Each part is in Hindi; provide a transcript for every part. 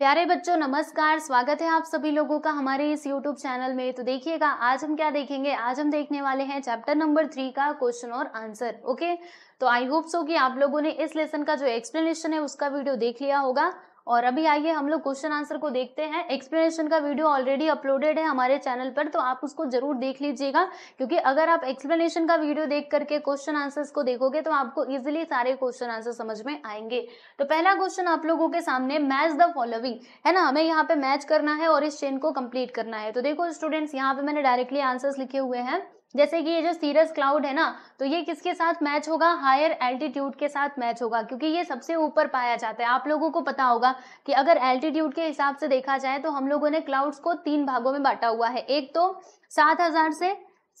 प्यारे बच्चों नमस्कार स्वागत है आप सभी लोगों का हमारे इस यूट्यूब चैनल में तो देखिएगा आज हम क्या देखेंगे आज हम देखने वाले हैं चैप्टर नंबर थ्री का क्वेश्चन और आंसर ओके तो आई होप सो कि आप लोगों ने इस लेसन का जो एक्सप्लेनेशन है उसका वीडियो देख लिया होगा और अभी आइए हम लोग क्वेश्चन आंसर को देखते हैं एक्सप्लेनेशन का वीडियो ऑलरेडी अपलोडेड है हमारे चैनल पर तो आप उसको जरूर देख लीजिएगा क्योंकि अगर आप एक्सप्लेनेशन का वीडियो देख करके क्वेश्चन आंसर्स को देखोगे तो आपको इजिली सारे क्वेश्चन आंसर समझ में आएंगे तो पहला क्वेश्चन आप लोगों के सामने मैच द फॉलोविंग है ना हमें यहाँ पे मैच करना है और इस चेन को कंप्लीट करना है तो देखो स्टूडेंट्स यहाँ पे मैंने डायरेक्टली आंसर्स लिखे हुए हैं जैसे कि ये जो सीरस क्लाउड है ना तो ये किसके साथ मैच होगा हायर एल्टीट्यूड के साथ मैच होगा क्योंकि ये सबसे ऊपर पाया जाता है आप लोगों को पता होगा कि अगर एल्टीट्यूड के हिसाब से देखा जाए तो हम लोगों ने क्लाउड्स को तीन भागों में बांटा हुआ है एक तो सात हजार से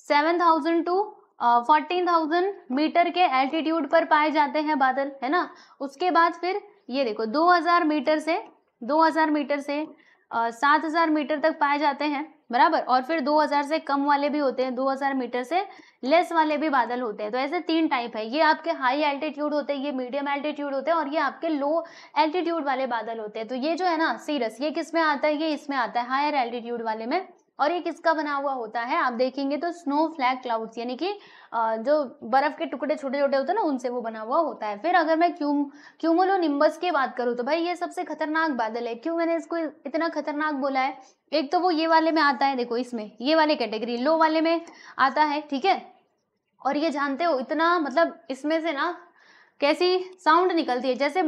seven thousand to fourteen thousand metre के एल्टीट्यूड पर पाए जाते हैं बादल है ना उसके बाद फिर ये देखो दो हजार मीटर से दो हजार मीटर से सात हजार मीटर तक पाए जाते हैं बराबर और फिर 2000 से कम वाले भी होते हैं 2000 मीटर से लेस वाले भी बादल होते हैं तो ऐसे तीन टाइप है ये आपके हाई एल्टीट्यूड होते हैं ये मीडियम एल्टीट्यूड होते हैं और ये आपके लो एल्टीट्यूड वाले बादल होते हैं तो ये जो है ना सीरस ये किस में आता है ये इसमें आता है हायर एल्टीट्यूड वाले में और ये किसका बना हुआ होता है आप देखेंगे तो स्नो फ्लैग क्लाउड्स यानी कि जो बर्फ के टुकड़े छोटे छोटे होते हैं ना उनसे वो बना हुआ होता है फिर अगर मैं क्यूम क्यूमोलो निम्बस की बात करूँ तो भाई ये सबसे खतरनाक बादल है क्यों मैंने इसको इतना खतरनाक बोला है एक तो वो ये वाले में आता है देखो इसमें ये वाले कैटेगरी लो वाले में आता है ठीक है और ये जानते हो इतना मतलब इसमें से ना कैसी साउंड निकलती है जैसे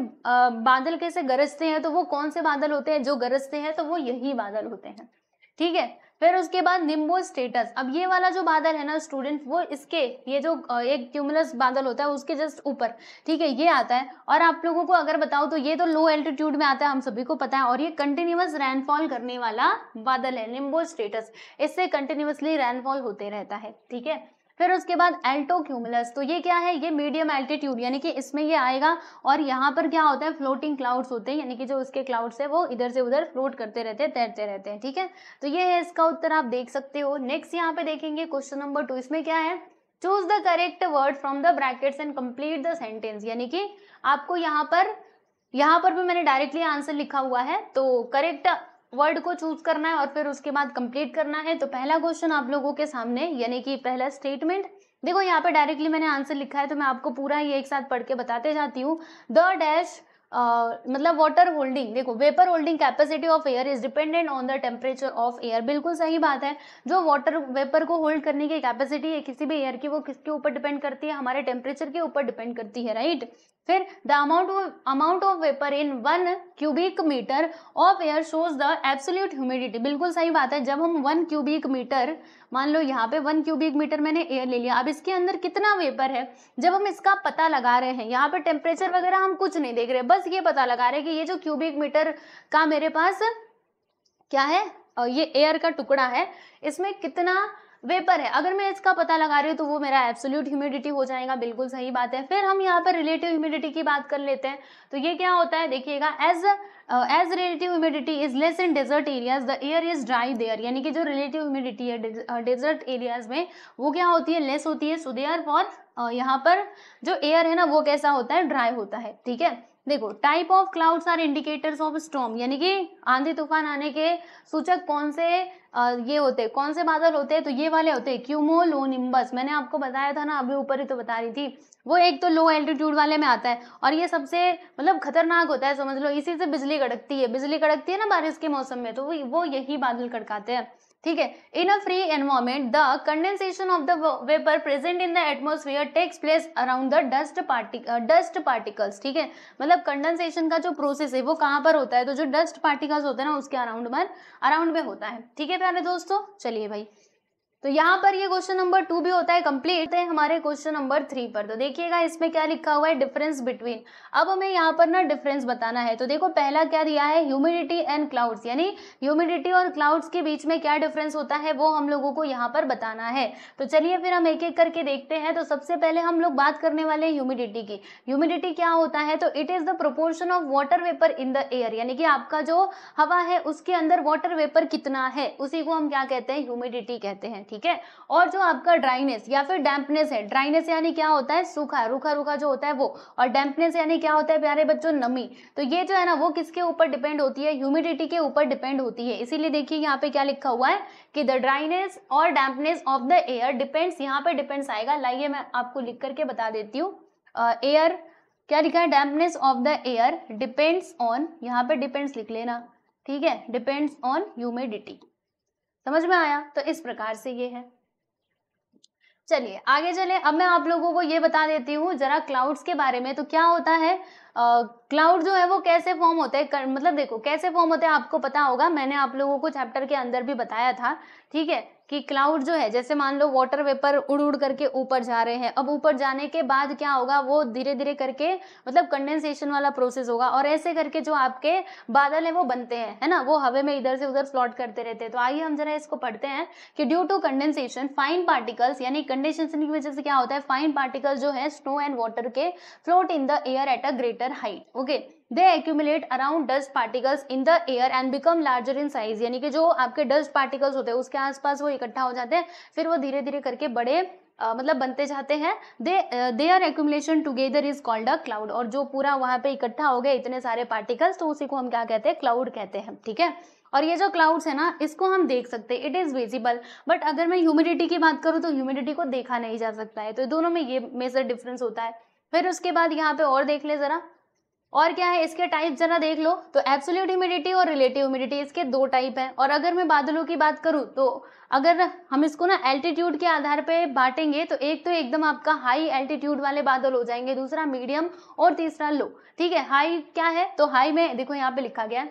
बादल कैसे गरजते हैं तो वो कौन से बादल होते हैं जो गरजते हैं तो वो यही बादल होते हैं ठीक है फिर उसके बाद निम्बो स्टेटस अब ये वाला जो बादल है ना स्टूडेंट वो इसके ये जो एक ट्यूमुलस बादल होता है उसके जस्ट ऊपर ठीक है ये आता है और आप लोगों को अगर बताओ तो ये तो लो एल्टीट्यूड में आता है हम सभी को पता है और ये कंटिन्यूस रेनफॉल करने वाला बादल है निम्बो स्टेटस इससे कंटिन्यूसली रेनफॉल होते रहता है ठीक है फिर उसके बाद एल्टो क्यूमुलस तो ये क्या है ये मीडियम एल्टीट्यूड यानी कि इसमें ये आएगा और यहाँ पर क्या होता है फ्लोटिंग क्लाउड्स होते हैं यानी कि जो उसके क्लाउड्स है वो इधर से उधर फ्लोट करते रहते हैं तैरते रहते हैं ठीक है तो ये है इसका उत्तर आप देख सकते हो नेक्स्ट यहाँ पे देखेंगे क्वेश्चन नंबर टू इसमें क्या है choose the correct word from the brackets and complete the sentence यानी कि आपको यहाँ पर यहाँ पर भी मैंने डायरेक्टली आंसर लिखा हुआ है तो करेक्ट वर्ड को चूज करना है और फिर उसके बाद कंप्लीट करना है तो पहला क्वेश्चन आप लोगों के सामने यानी कि पहला स्टेटमेंट देखो यहाँ पे डायरेक्टली मैंने आंसर लिखा है तो मैं आपको पूरा ये एक साथ पढ़ के बताते जाती हूँ द डैश मतलब वाटर होल्डिंग देखो vapour holding capacity of air is dependent on the temperature of air बिल्कुल सही बात है जो वाटर वेपर को होल्ड करने की कैपेसिटी है किसी भी एयर की वो किसके ऊपर डिपेंड करती है हमारे टेम्परेचर के ऊपर डिपेंड करती है राइट फिर the amount amount of vapour in one cubic metre of air shows the absolute humidity बिल्कुल सही बात है जब हम वन क्यूबिक मीटर मान लो यहाँ पे वन क्यूबिक मीटर मैंने एयर ले लिया अब इसके अंदर कितना वेपर है जब हम इसका पता लगा रहे हैं यहाँ पे टेम्परेचर वगैरह हम कुछ नहीं देख रहे बस ये पता लगा रहे हैं कि ये जो क्यूबिक मीटर का मेरे पास क्या है ये एयर का टुकड़ा है इसमें कितना वेपर है अगर मैं इसका पता लगा रही हूँ तो वो मेरा एब्सोल्यूट ह्यूमिडिटी हो जाएगा बिल्कुल सही बात है फिर हम यहाँ पर रिलेटिव ह्यूमिडिटी की बात कर लेते हैं तो ये क्या होता है देखिएगा as as relative humidity is less in desert areas the air is dry there यानी कि जो रिलेटिव ह्यूमिडिटी है डेजर्ट एरियाज uh, में वो क्या होती है लेस होती है सो दे फॉर यहाँ पर जो एयर है ना वो कैसा होता है ड्राई होता है ठीक है देखो type of clouds are indicators of storm यानी कि आंधी तूफान आने के सूचक कौन से आ, ये होते हैं कौन से बादल होते हैं तो ये वाले होते हैं क्यूमो निम्बस मैंने आपको बताया था ना अभी ऊपर ही तो बता रही थी वो एक तो लो एल्टीट्यूड वाले में आता है और ये सबसे मतलब खतरनाक होता है समझ लो इसी से बिजली कड़कती है बिजली कड़कती है ना बारिश के मौसम में तो वो यही बादल कड़काते हैं ठीक है in a free environment the condensation of the vapour present in the atmosphere takes place around the dust partic dust particles ठीक है मतलब कंडेंसेशन का जो प्रोसेस है वो कहाँ पर होता है तो जो डस्ट पार्टिकल्स होते हैं ना उसके अराउंड में अराउंड में होता है ठीक है प्यारे दोस्तों चलिए भाई तो यहाँ पर ये क्वेश्चन नंबर टू भी होता है कंप्लीट है तो हमारे क्वेश्चन नंबर थ्री पर तो देखिएगा इसमें क्या लिखा हुआ है डिफरेंस बिटवीन अब हमें यहाँ पर ना डिफरेंस बताना है तो देखो पहला क्या दिया है ह्यूमिडिटी एंड क्लाउड्स यानी ह्यूमिडिटी और क्लाउड्स के बीच में क्या डिफरेंस होता है वो हम लोगों को यहाँ पर बताना है तो चलिए फिर हम एक एक करके देखते हैं तो सबसे पहले हम लोग बात करने वाले हैं ह्यूमिडिटी की ह्यूमिडिटी क्या होता है तो it is the proportion of water vapour in the air यानी कि आपका जो हवा है उसके अंदर वाटर वेपर कितना है उसी को हम क्या कहते हैं ह्यूमिडिटी कहते हैं ठीक है और जो आपका ड्राइनेस या फिर डैम्पनेस है ड्राइनेस यानी क्या होता है सूखा रूखा रूखा जो होता है वो और डैम्पनेस यानी क्या होता है प्यारे बच्चों नमी तो ये जो है ना वो किसके ऊपर डिपेंड होती है ह्यूमिडिटी के ऊपर डिपेंड होती है इसीलिए देखिए यहाँ पे क्या लिखा हुआ है कि द ड्राइनेस और dampness of the air depends यहाँ पे डिपेंड्स आएगा लाइए मैं आपको लिख करके बता देती हूँ एयर क्या लिखा है dampness of the air depends on यहाँ पे डिपेंड्स लिख लेना ठीक है डिपेंड्स ऑन ह्यूमिडिटी समझ में आया तो इस प्रकार से ये है चलिए आगे चले अब मैं आप लोगों को ये बता देती हूँ जरा क्लाउड्स के बारे में तो क्या होता है क्लाउड uh, जो है वो कैसे फॉर्म होते हैं मतलब देखो कैसे फॉर्म होते हैं आपको पता होगा मैंने आप लोगों को चैप्टर के अंदर भी बताया था ठीक है कि क्लाउड जो है जैसे मान लो वाटर वेपर उड़ उड़ करके ऊपर जा रहे हैं अब ऊपर जाने के बाद क्या होगा वो धीरे धीरे करके मतलब कंडेंसेशन वाला प्रोसेस होगा और ऐसे करके जो आपके बादल हैं वो बनते हैं है ना वो हवे में इधर से उधर स्लॉट करते रहते हैं तो आइए हम जरा इसको पढ़ते हैं कि due to condensation fine particles यानी कंडेंसेशन की वजह से क्या होता है फाइन पार्टिकल्स जो है स्नो एंड वाटर के float in the air at a greater height okay they accumulate around dust particles in the air and become larger in size यानी कि जो आपके डस्ट पार्टिकल्स होते हैं उसके आसपास वो इकट्ठा हो जाते हैं फिर वो धीरे धीरे करके बड़े Uh, मतलब बनते जाते हैं they are accumulation together is called a cloud और जो पूरा वहाँ पे इकट्ठा हो गया इतने सारे पार्टिकल्स तो उसी को हम क्या कहते हैं क्लाउड कहते हैं ठीक है और ये जो क्लाउड्स है ना इसको हम देख सकते हैं इट इज़ विजिबल बट अगर मैं ह्यूमिडिटी की बात करूँ तो ह्यूमिडिटी को देखा नहीं जा सकता है तो दोनों में ये मेजर डिफरेंस होता है फिर उसके बाद यहाँ पे और देख ले ज़रा और क्या है इसके टाइप जरा देख लो तो एब्सोल्यूट ह्यूमिडिटी और रिलेटिव ह्यूमिडिटी इसके दो टाइप हैं और अगर मैं बादलों की बात करूँ तो अगर हम इसको ना एल्टीट्यूड के आधार पे बांटेंगे तो एक तो एकदम आपका हाई एल्टीट्यूड वाले बादल हो जाएंगे दूसरा मीडियम और तीसरा लो ठीक है हाई क्या है तो हाई में देखो यहाँ पे लिखा गया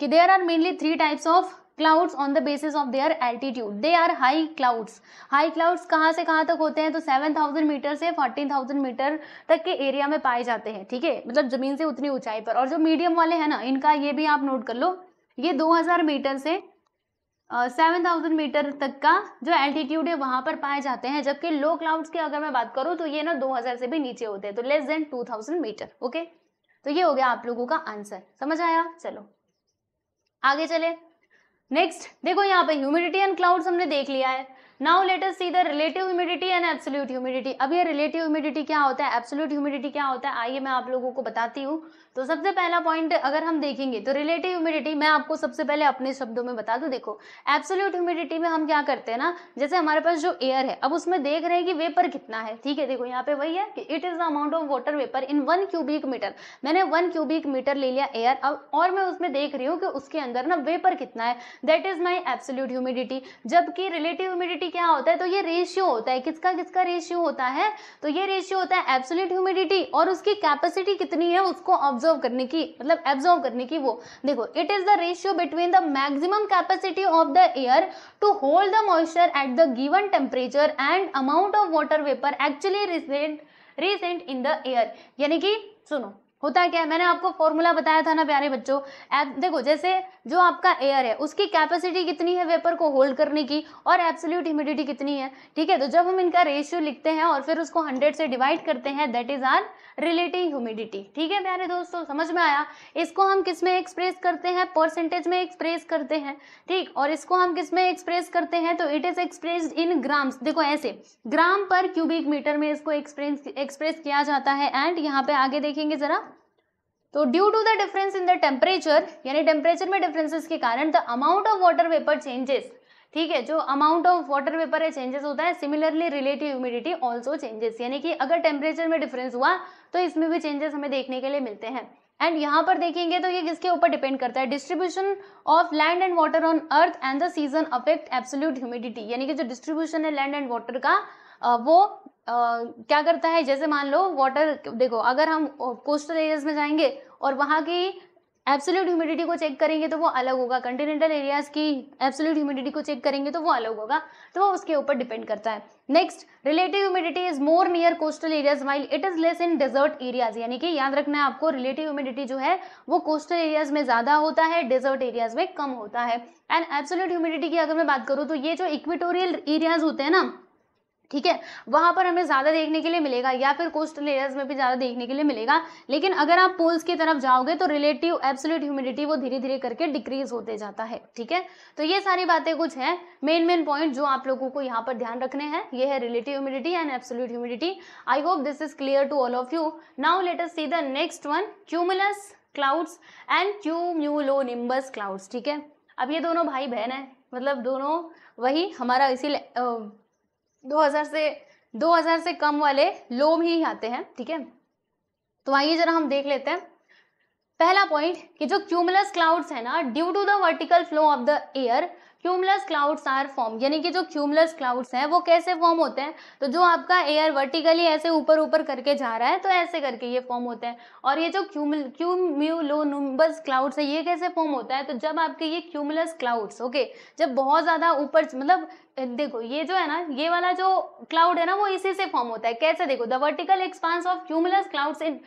कि there are mainly three types of clouds on the basis of their altitude they are high clouds high clouds कहाँ से कहाँ तक होते हैं तो 7000 मीटर से 14000 मीटर तक के एरिया में पाए जाते हैं ठीक है मतलब ज़मीन से उतनी ऊंचाई पर और जो मीडियम वाले हैं ना इनका ये भी आप नोट कर लो ये 2000 मीटर से सेवन थाउजेंड मीटर तक का जो एल्टीट्यूड है वहाँ पर पाए जाते हैं जबकि लो क्लाउड्स की अगर मैं बात करूँ तो ये ना 2000 से भी नीचे होते हैं तो लेस देन 2000 मीटर ओके तो ये हो गया आप लोगों का आंसर समझ आया चलो आगे चले नेक्स्ट देखो यहाँ पे ह्यूमिडिटी एंड क्लाउड्स हमने देख लिया है now let us see the relative humidity and absolute humidity अब ये रिलेटिव ह्यूमिडिटी क्या होता है एब्सोल्यूट ह्यूमिडिटी क्या होता है आइए मैं आप लोगों को बताती हूँ तो सबसे पहला पॉइंट अगर हम देखेंगे तो रिलेटिव ह्यूमिडिटी मैं आपको सबसे पहले अपने शब्दों में बता दूँ देखो एब्सोल्यूट ह्यूमिडिटी में हम क्या करते हैं ना जैसे हमारे पास जो एयर है अब उसमें देख रहे हैं कि वेपर कितना है ठीक है देखो यहाँ पे वही है कि it is the amount of water vapour in one cubic metre मैंने वन क्यूबिक मीटर ले लिया एयर अब और मैं उसमें देख रही हूँ कि उसके अंदर ना वेपर कितना है that is my absolute humidity जबकि रिलेटिव ह्यूमिडिटी क्या होता है तो ये रेशियो होता है किसका किसका रेशियो होता है तो ये रेशियो होता है एब्सोल्यूट ह्यूमिडिटी और उसकी कैपेसिटी कितनी है उसको ऑब्जर्व करने की मतलब एब्जॉर्व करने की वो देखो it is the ratio between the maximum capacity of the air to hold the moisture at the given temperature and amount of water vapour actually recent recent in the air यानी कि सुनो होता क्या है मैंने आपको फॉर्मूला बताया था ना प्यारे बच्चों देखो जैसे जो आपका एयर है उसकी कैपेसिटी कितनी है वेपर को होल्ड करने की और एब्सोल्यूट ह्यूमिडिटी कितनी है ठीक है तो जब हम इनका रेशियो लिखते हैं और फिर उसको हंड्रेड से डिवाइड करते हैं that is our relative humidity ठीक है प्यारे दोस्तों समझ में आया इसको हम किस में एक्सप्रेस करते हैं परसेंटेज में एक्सप्रेस करते हैं ठीक और इसको हम किस में एक्सप्रेस करते हैं तो it is express in grams देखो ऐसे ग्राम पर क्यूबिक मीटर में इसको एक्सप्रेस एक्सप्रेस किया जाता है एंड यहाँ पे आगे देखेंगे जरा तो due to the difference in the temperature यानी टेम्परेचर में डिफरेंसेस के कारण the amount of water vapour changes ठीक है जो अमाउंट ऑफ वाटर वेपर है चेंजेस होता है similarly relative humidity also changes यानी कि अगर टेम्परेचर में डिफरेंस हुआ तो इसमें भी चेंजेस हमें देखने के लिए मिलते हैं एंड यहाँ पर देखेंगे तो ये किसके ऊपर डिपेंड करता है distribution of land and water on earth and the season affect absolute humidity यानी कि जो डिस्ट्रीब्यूशन है लैंड एंड वाटर का वो क्या करता है जैसे मान लो वाटर देखो अगर हम कोस्टल एरियाज में जाएंगे और वहाँ की एब्सोल्यूट ह्यूमिडिटी को चेक करेंगे तो वो अलग होगा कंटिनेंटल एरियाज की एब्सोल्यूट ह्यूमिडिटी को चेक करेंगे तो वो अलग होगा तो वो उसके ऊपर डिपेंड करता है next relative humidity is more near coastal areas while it is less in desert areas यानी कि याद रखना है आपको रिलेटिव ह्यूमिडिटी जो है वो कोस्टल एरियाज में ज़्यादा होता है डेजर्ट एरियाज में कम होता है एंड एब्सोल्यूट ह्यूमिडिटी की अगर मैं बात करूँ तो ये जो इक्विटोरियल एरियाज होते हैं ना ठीक है वहाँ पर हमें ज़्यादा देखने के लिए मिलेगा या फिर कोस्टल एरियाज में भी ज़्यादा देखने के लिए मिलेगा लेकिन अगर आप पोल्स की तरफ जाओगे तो रिलेटिव एब्सोल्यूट ह्यूमिडिटी वो धीरे धीरे करके डिक्रीज होते जाता है ठीक है तो ये सारी बातें कुछ हैं मेन मेन पॉइंट जो आप लोगों को यहाँ पर ध्यान रखने हैं ये है relative humidity and absolute humidity I hope this is clear to all of you now let us see the next one cumulus clouds and cumulonimbus clouds ठीक है अब ये दोनों भाई बहन है मतलब दोनों वही हमारा इसी 2000 से 2000 से कम वाले लो में ही आते हैं ठीक है तो आइए जरा हम देख लेते हैं पहला पॉइंट कि जो क्यूमुलस क्लाउड्स है ना due to the vertical flow of the air cumulus clouds are form यानी कि जो क्यूमलस क्लाउड्स हैं वो कैसे फॉर्म होते हैं तो जो आपका एयर वर्टिकली ऐसे ऊपर ऊपर करके जा रहा है तो ऐसे करके ये फॉर्म होते हैं और ये जो क्यूमल क्यूम्यूलोनुम्बस क्लाउड्स है ये कैसे फॉर्म होता है तो जब आपके ये क्यूमलस क्लाउड्स ओके जब बहुत ज़्यादा ऊपर मतलब देखो ये जो है ना ये वाला जो क्लाउड है ना वो इसी से फॉर्म होता है कैसे देखो the vertical expanse of cumulus clouds in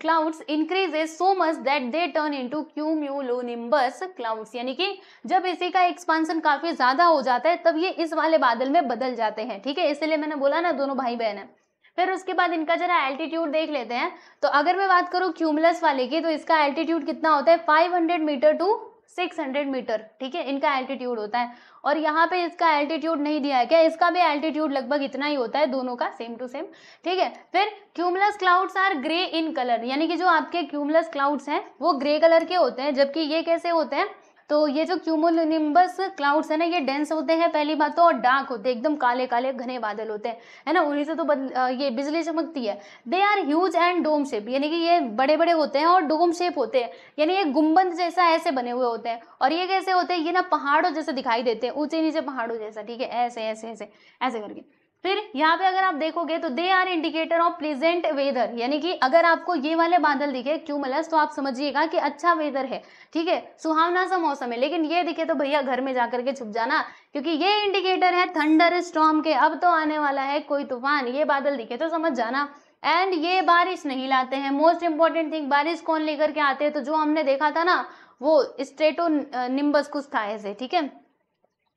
clouds increases so much that cumulonimbus clouds यानी कि जब इसी का एक्सपांसन काफ़ी ज़्यादा हो जाता है तब ये इस वाले बादल में बदल जाते हैं ठीक है इसलिए मैंने बोला ना दोनों भाई बहन है फिर उसके बाद इनका जरा एल्टीट्यूड देख लेते हैं तो अगर मैं बात करूँ क्यूमलस वाले की तो इसका एल्टीट्यूड कितना होता है हंड्रेड मीटर टू 600 मीटर ठीक है इनका एल्टीट्यूड होता है और यहाँ पे इसका एल्टीट्यूड नहीं दिया है क्या इसका भी एल्टीट्यूड लगभग इतना ही होता है दोनों का सेम टू सेम ठीक है फिर cumulus clouds are grey in colour यानी कि जो आपके क्यूमलस क्लाउड्स हैं वो ग्रे कलर के होते हैं जबकि ये कैसे होते हैं तो ये जो क्यूमोलिम्बस क्लाउड्स है ना ये डेंस होते हैं पहली बात तो और डार्क होते हैं एकदम काले काले घने बादल होते हैं है ना उन्हीं से तो बद, ये बिजली चमकती है they are huge and dome shape यानी कि ये बड़े बड़े होते हैं और डोम शेप होते हैं यानी ये गुम्बंद जैसा ऐसे बने हुए होते हैं और ये कैसे होते हैं ये ना पहाड़ों जैसे दिखाई देते हैं ऊंचे नीचे पहाड़ों जैसा ठीक है ऐसे ऐसे ऐसे ऐसे करके फिर यहाँ पे अगर आप देखोगे तो they are indicator of pleasant weather यानी कि अगर आपको ये वाले बादल दिखे मिलस तो आप समझिएगा कि अच्छा वेदर है ठीक है सुहावना सा मौसम है लेकिन ये दिखे तो भैया घर में जाकर के छुप जाना क्योंकि ये इंडिकेटर है थंडर स्टॉम के अब तो आने वाला है कोई तूफान ये बादल दिखे तो समझ जाना एंड ये बारिश नहीं लाते हैं मोस्ट इंपॉर्टेंट थिंग बारिश कौन लेकर के आते हैं तो जो हमने देखा था ना वो स्ट्रेटो निम्बस कुछ था ऐसे ठीक है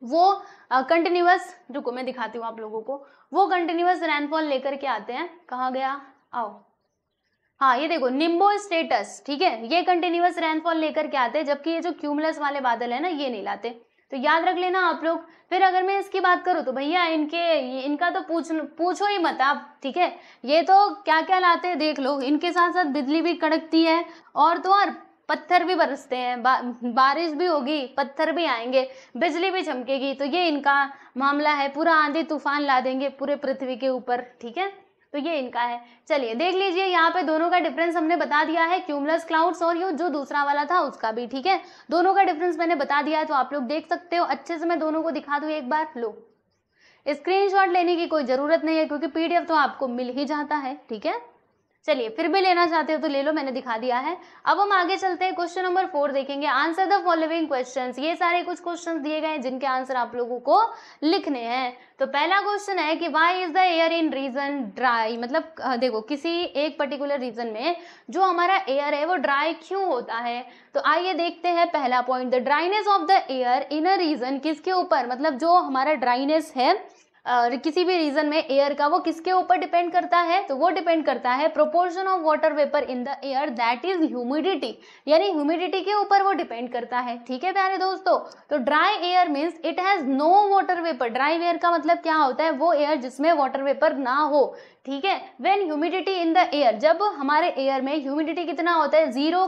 वो कंटिन्यूस रुको मैं दिखाती हूँ आप लोगों को वो कंटिन्यूस रेनफॉल लेकर के आते हैं कहाँ गया आओ हाँ ये देखो निम्बो स्टेटस ठीक है ये कंटिन्यूस रेनफॉल लेकर के आते हैं जबकि ये जो क्यूमलस वाले बादल है ना ये नहीं लाते तो याद रख लेना आप लोग फिर अगर मैं इसकी बात करूँ तो भैया इनके इनका तो पूछ पूछो ही मत आप ठीक है ये तो क्या क्या लाते हैं देख लो इनके साथ साथ बिजली भी कड़कती है और तो और पत्थर भी बरसते हैं बा, बारिश भी होगी पत्थर भी आएंगे बिजली भी चमकेगी तो ये इनका मामला है पूरा आंधी तूफान ला देंगे पूरे पृथ्वी के ऊपर ठीक है तो ये इनका है चलिए देख लीजिए यहाँ पे दोनों का डिफरेंस हमने बता दिया है क्यूमलस क्लाउड्स और यू जो दूसरा वाला था उसका भी ठीक है दोनों का डिफरेंस मैंने बता दिया है तो आप लोग देख सकते हो अच्छे से मैं दोनों को दिखा दूँ एक बार लो स्क्रीनशॉट लेने की कोई ज़रूरत नहीं है क्योंकि पीडीएफ तो आपको मिल ही जाता है ठीक है चलिए फिर भी लेना चाहते हो तो ले लो मैंने दिखा दिया है अब हम आगे चलते हैं क्वेश्चन नंबर फोर देखेंगे आंसर द फॉलोइंग क्वेश्चंस ये सारे कुछ क्वेश्चंस दिए गए हैं जिनके आंसर आप लोगों को लिखने हैं तो पहला क्वेश्चन है कि why is the air in region dry मतलब देखो किसी एक पर्टिकुलर रीजन में जो हमारा एयर है वो ड्राई क्यों होता है तो आइए देखते हैं पहला point the dryness of the air in a region किसके ऊपर मतलब जो हमारा ड्राइनेस है और किसी भी रीजन में एयर का वो किसके ऊपर डिपेंड करता है तो वो डिपेंड करता है proportion of water vapour in the air that is humidity यानी ह्यूमिडिटी के ऊपर वो डिपेंड करता है ठीक है प्यारे दोस्तों तो dry air means it has no water vapour dry air का मतलब क्या होता है वो एयर जिसमें वाटर वेपर ना हो ठीक है when humidity in the air जब हमारे एयर में ह्यूमिडिटी कितना होता है जीरो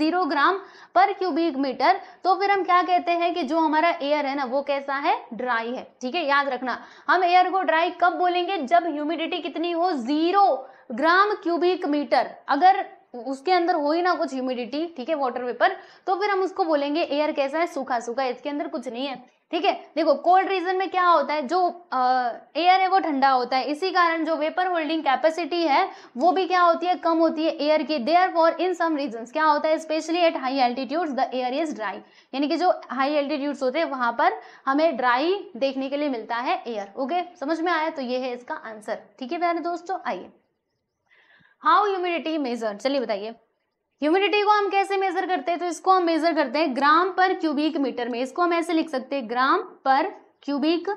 जीरो ग्राम पर क्यूबिक मीटर तो फिर हम क्या कहते हैं कि जो हमारा एयर है ना वो कैसा है ड्राई है ठीक है याद रखना हम एयर को ड्राई कब बोलेंगे जब ह्यूमिडिटी कितनी हो जीरो ग्राम क्यूबिक मीटर अगर उसके अंदर हो ही ना कुछ ह्यूमिडिटी ठीक है वाटर वेपर तो फिर हम उसको बोलेंगे एयर कैसा है सूखा सूखा इसके अंदर कुछ नहीं है ठीक है देखो कोल्ड रीजन में क्या होता है जो एयर है वो ठंडा होता है इसी कारण जो वेपर होल्डिंग कैपेसिटी है वो भी क्या होती है कम होती है एयर की therefore in some region क्या होता है especially at high altitude the air is dry यानी कि जो हाई एल्टीट्यूड्स होते हैं वहां पर हमें ड्राई देखने के लिए मिलता है एयर ओके समझ में आया तो ये है इसका आंसर ठीक है प्यारे दोस्तों आइए हाउ ह्यूमिडिटी मेजर चलिए बताइए ह्यूमिडिटी को हम कैसे मेजर करते हैं तो इसको हम मेजर करते हैं ग्राम पर क्यूबिक मीटर में इसको हम ऐसे लिख सकते हैं ग्राम पर क्यूबिक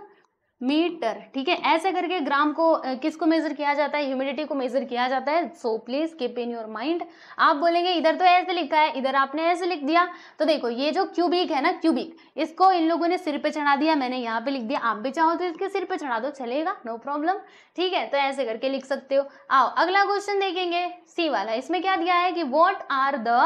मीटर ठीक है ऐसे करके ग्राम को किसको मेजर किया जाता है ह्यूमिडिटी को मेजर किया जाता है so please keep in your mind आप बोलेंगे इधर तो ऐसे लिखा है इधर आपने ऐसे लिख दिया तो देखो ये जो क्यूबिक है ना क्यूबिक इसको इन लोगों ने सिर पे चढ़ा दिया मैंने यहाँ पे लिख दिया आप भी चाहो तो इसके सिर पे चढ़ा दो चलेगा नो प्रॉब्लम ठीक है तो ऐसे करके लिख सकते हो आओ अगला क्वेश्चन देखेंगे सी वाला इसमें क्या दिया है कि what are the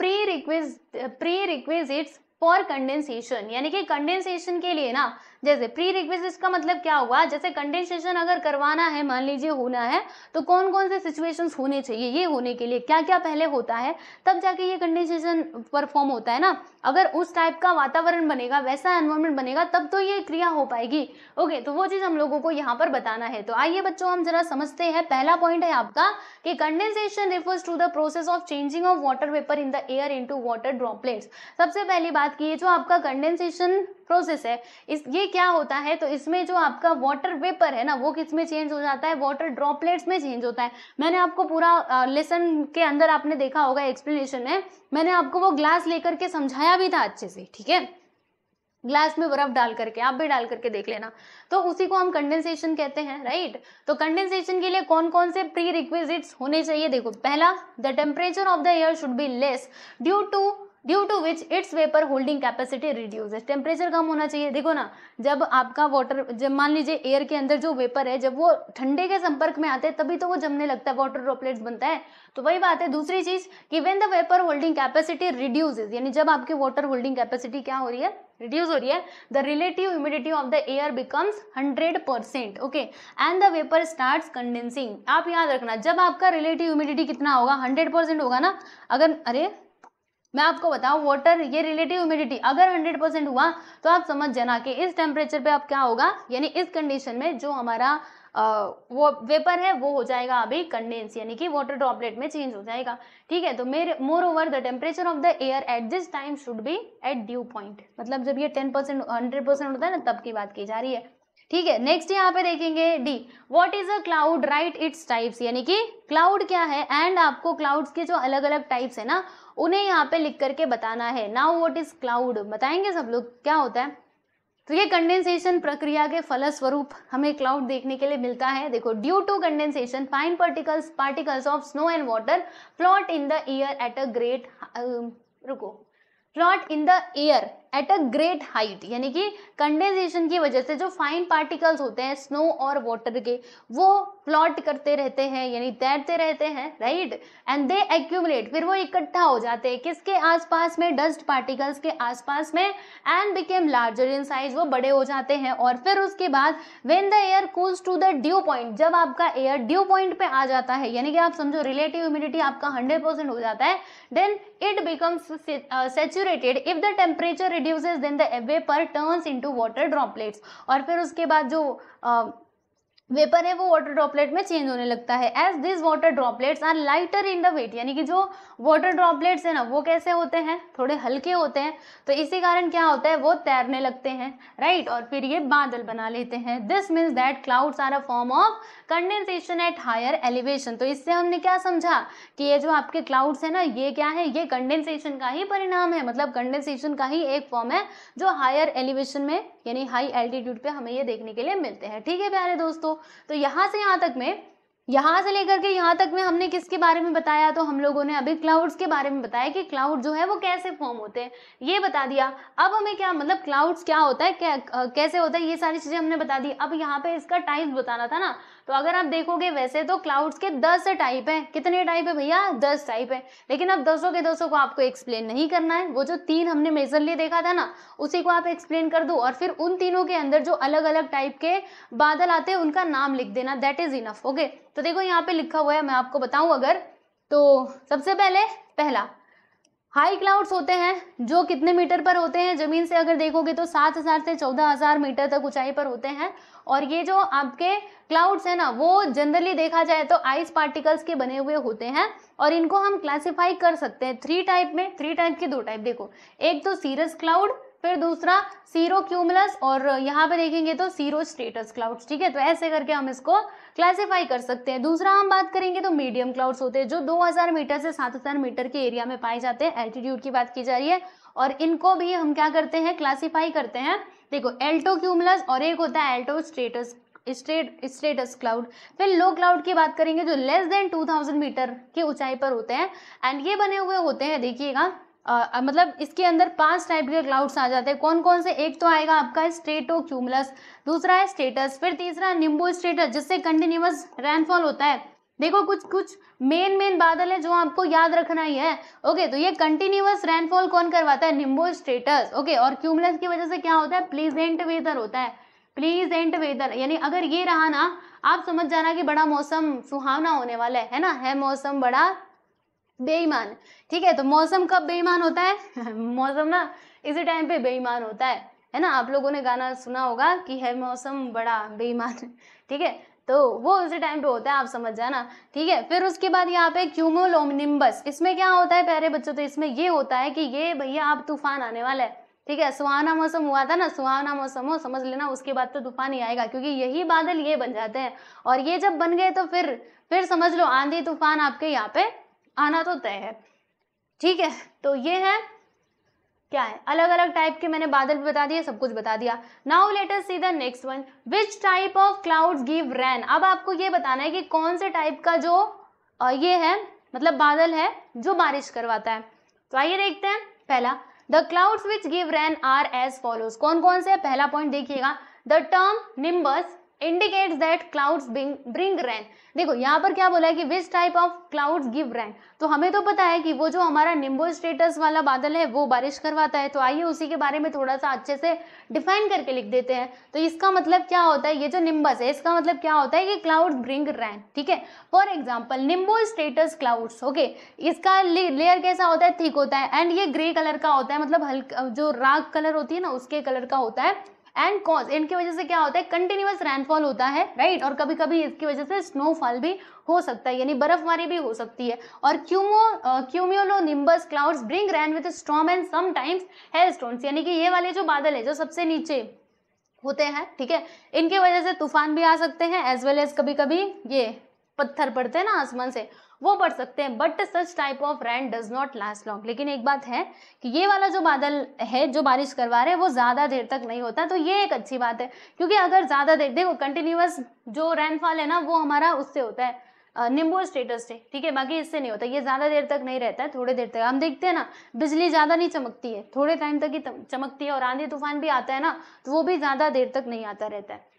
pre requis prerequisites for condensation यानी कि कंडेंसेशन के लिए ना जैसे प्री रिक्वेस्ट का मतलब क्या हुआ जैसे कंडेंसेशन अगर करवाना है मान लीजिए होना है तो कौन कौन से सिचुएशन होने चाहिए ये होने के लिए क्या क्या पहले होता है तब जाके ये कंडेंसेशन परफॉर्म होता है ना अगर उस टाइप का वातावरण बनेगा वैसा एनवायरमेंट बनेगा तब तो ये क्रिया हो पाएगी ओके तो वो चीज़ हम लोगों को यहाँ पर बताना है तो आइए बच्चों हम जरा समझते हैं पहला पॉइंट है आपका कि condensation refers to the process of changing of water vapour in the air to water droplets सबसे पहली बात की जो आपका कंडेंसेशन प्रोसेस है इस ये क्या होता है तो इसमें जो आपका वाटर वेपर है ना वो किस में चेंज हो जाता है वाटर ड्रॉपलेट्स में चेंज होता है मैंने आपको पूरा लेसन के अंदर आपने देखा होगा एक्सप्लेनेशन में मैंने आपको वो ग्लास लेकर के समझाया भी था अच्छे से ठीक है ग्लास में बर्फ डाल करके आप भी डाल करके देख लेना तो उसी को हम कंडेंसेशन कहते हैं राइट तो कंडेंसेशन के लिए कौन कौन से प्री रिक्वेजिट होने चाहिए देखो पहला the temperature of the air should be less due to due to which its vapour holding capacity reduce temperature कम होना चाहिए देखो ना जब आपका वाटर जब मान लीजिए एयर के अंदर जो वेपर है जब वो ठंडे के संपर्क में आते हैं तभी तो वो जमने लगता है वाटर ड्रॉपलेट्स बनता है तो वही बात है दूसरी चीज कि when the vapour holding capacity reduces यानी जब आपकी वाटर होल्डिंग कैपेसिटी क्या हो रही है रिड्यूस हो रही है the relative humidity of the air becomes hundred percent okay and the vapour start condensing आप याद रखना जब आपका रिलेटिव ह्यूमिडिटी कितना होगा हंड्रेड परसेंट होगा ना अगर अरे मैं आपको बताऊं वाटर ये रिलेटिव ह्यूमिडिटी अगर 100 परसेंट हुआ तो आप समझ जाना कि इस टेम्परेचर पे आप क्या होगा यानी इस कंडीशन में जो हमारा आ, वो वेपर है वो हो जाएगा अभी कंडेंस यानी कि वाटर ड्रॉपलेट में चेंज हो जाएगा ठीक है तो मेरे moreover the temperature of the air at this time should be at dew point मतलब जब ये टेन परसेंट हंड्रेड परसेंट होता है ना तब की बात की जा रही है ठीक है नेक्स्ट यहाँ पे देखेंगे D what is a cloud right its types यानी कि क्लाउड क्या है एंड आपको क्लाउड्स के जो अलग अलग टाइप्स है ना उन्हें यहाँ पे लिख करके बताना है नाउ वॉट इज क्लाउड बताएंगे सब लोग क्या होता है तो ये कंडेंसेशन प्रक्रिया के फलस्वरूप हमें क्लाउड देखने के लिए मिलता है देखो due to condensation fine particles particles of snow and water float in the air at a great रुको float in the air at a great height यानी कि कंडेंसेशन की वजह से जो फाइन पार्टिकल्स होते हैं स्नो और वाटर के वो फ्लॉट करते रहते हैं यानी तैरते रहते हैं राइट एंड दे एक्यूमुलेट फिर वो इकट्ठा हो जाते हैं किसके आसपास में डस्ट पार्टिकल्स के आसपास में and became larger in size वो बड़े हो जाते हैं और फिर उसके बाद when the air cools to the dew point जब आपका एयर ड्यू पॉइंट पे आ जाता है यानी कि आप समझो रिलेटिव ह्यूमिडिटी आपका हंड्रेड परसेंट हो जाता है then it becomes saturated if the temperature reduces then the vapour turns into water droplets और फिर उसके बाद जो वेपर है वो वाटर ड्रॉपलेट में चेंज होने लगता है as this water droplets are lighter in the weight यानी कि जो वाटर ड्रॉपलेट्स है ना वो कैसे होते हैं थोड़े हल्के होते हैं तो इसी कारण क्या होता है वो तैरने लगते हैं राइट और फिर ये बादल बना लेते हैं this means that clouds are a form of condensation at higher elevation तो इससे हमने क्या समझा कि ये जो आपके क्लाउड्स है ना ये क्या है ये कंडेंसेशन का ही परिणाम है मतलब कंडेंसेशन का ही एक फॉर्म है जो हायर एलिवेशन में यानी हाई एल्टीट्यूड पे हमें ये देखने के लिए मिलते हैं ठीक है प्यारे दोस्तों तो यहाँ से यहाँ तक में यहाँ से लेकर के यहाँ तक में हमने किसके बारे में बताया तो हम लोगों ने अभी क्लाउड्स के बारे में बताया कि क्लाउड जो है वो कैसे फॉर्म होते हैं ये बता दिया अब हमें क्या मतलब क्लाउड्स क्या होता है क्या, कैसे होता है ये सारी चीज़ें हमने बता दी अब यहाँ पे इसका टाइप बताना था ना तो अगर आप देखोगे वैसे तो क्लाउड्स के दस टाइप हैं कितने टाइप है भैया दस टाइप है लेकिन अब दसों के दसों को आपको एक्सप्लेन नहीं करना है वो जो तीन हमने मेजरली देखा था ना उसी को आप एक्सप्लेन कर दो और फिर उन तीनों के अंदर जो अलग अलग टाइप के बादल आते हैं उनका नाम लिख देना दैट इज इनफ ओके तो देखो यहाँ पे लिखा हुआ है मैं आपको बताऊँ अगर तो सबसे पहले पहला हाई क्लाउड्स होते हैं जो कितने मीटर पर होते हैं ज़मीन से अगर देखोगे तो सात हज़ार से चौदह हज़ार मीटर तक ऊंचाई पर होते हैं और ये जो आपके क्लाउड्स हैं ना वो जनरली देखा जाए तो आइस पार्टिकल्स के बने हुए होते हैं और इनको हम क्लासिफाई कर सकते हैं थ्री टाइप में थ्री टाइप के दो टाइप देखो एक तो सीरस क्लाउड फिर दूसरा सीरो क्यूमलस और यहाँ पे देखेंगे तो सीरो स्टेटस क्लाउड्स ठीक है तो ऐसे करके हम इसको क्लासीफाई कर सकते हैं दूसरा हम बात करेंगे तो मीडियम क्लाउड्स होते हैं जो 2000 मीटर से 7000 मीटर के एरिया में पाए जाते हैं एल्टीट्यूड की बात की जा रही है और इनको भी हम क्या करते हैं क्लासीफाई करते हैं देखो एल्टो क्यूमलस और एक होता है altostratus state stratus cloud फिर लो क्लाउड की बात करेंगे जो लेस देन 2000 मीटर की ऊंचाई पर होते हैं एंड ये बने हुए होते हैं देखिएगा आ, मतलब इसके अंदर पांच टाइप के क्लाउड्स आ जाते हैं कौन कौन से एक तो आएगा आपका स्टेटो क्यूमलस दूसरा है स्टेटस फिर तीसरा निम्बो स्टेटस जिससे कंटिन्यूस रेनफॉल होता है देखो कुछ कुछ मेन मेन बादल है जो आपको याद रखना ही है ओके तो ये कंटिन्यूस रेनफॉल कौन करवाता है निम्बो स्टेटस ओके और क्यूमलस की वजह से क्या होता है प्लीजेंट वेदर होता है प्लीजेंट वेदर यानी अगर ये रहा ना आप समझ जाना कि बड़ा मौसम सुहावना होने वाला है है ना है मौसम बड़ा बेईमान ठीक है तो मौसम कब बेईमान होता है मौसम ना इसी टाइम पे बेईमान होता है है ना आप लोगों ने गाना सुना होगा कि है मौसम बड़ा बेईमान ठीक है तो वो उसी टाइम पे होता है आप समझ जाना ठीक है फिर उसके बाद यहाँ पे क्यूमोलोमनिम्बस इसमें क्या होता है प्यारे बच्चों तो इसमें ये होता है कि ये भैया आप तूफान आने वाला है ठीक है सुहाना मौसम हुआ था ना सुहाना मौसम हो समझ लेना उसके बाद तो तूफान ही आएगा क्योंकि यही बादल ये बन जाते हैं और ये जब बन गए तो फिर फिर समझ लो आंधी तूफान आपके यहाँ पे आना तो तय है ठीक है तो ये है क्या है अलग अलग टाइप के मैंने बादल भी बता दिए सब कुछ बता दिया now let us see the next one which type of clouds give rain अब आपको ये बताना है कि कौन से टाइप का जो ये है मतलब बादल है जो बारिश करवाता है तो आइए देखते हैं पहला the clouds which give rain are as follows कौन कौन से है पहला पॉइंट देखिएगा the term nimbus indicates that clouds bring rain देखो यहाँ पर क्या बोला है कि which type of clouds give rain तो हमें तो पता है कि वो जो हमारा निम्बो स्टेटस वाला बादल है वो बारिश करवाता है तो आइए उसी के बारे में थोड़ा सा अच्छे से डिफाइन करके लिख देते हैं तो इसका मतलब क्या होता है ये जो निम्बस है इसका मतलब क्या होता है कि क्लाउड्स ब्रिंग रैन ठीक है for example nimbostratus clouds okay इसका लेयर कैसा होता है थिक होता है एंड ये ग्रे कलर का होता है मतलब हल्का जो राग कलर होती है ना उसके कलर का होता है एंड कॉज इनकी वजह से क्या होता है कंटिन्यूस रेनफॉल होता है राइट right? और कभी कभी इसकी वजह से स्नोफॉल भी हो सकता है यानी बर्फबारी भी हो सकती है और cumulo cumulonimbus clouds bring rain with storm and sometimes hailstones यानी कि ये वाले जो बादल है जो सबसे नीचे होते हैं ठीक है थीके? इनके वजह से तूफान भी आ सकते हैं एज वेल एज कभी कभी ये पत्थर पड़ते हैं ना आसमान से वो बढ़ सकते हैं but such type of rain does not last long लेकिन एक बात है कि ये वाला जो बादल है जो बारिश करवा रहे हैं वो ज़्यादा देर तक नहीं होता तो ये एक अच्छी बात है क्योंकि अगर ज़्यादा देर देखो कंटिन्यूस जो रेनफॉल है ना वो हमारा उससे होता है निम्बो स्टेटस से ठीक है बाकी इससे नहीं होता ये ज़्यादा देर तक नहीं रहता है थोड़ी देर तक हम देखते हैं ना बिजली ज़्यादा नहीं चमकती है थोड़े टाइम तक ही चमकती है और आंधी तूफान भी आता है ना तो वो भी ज़्यादा देर तक नहीं आता रहता है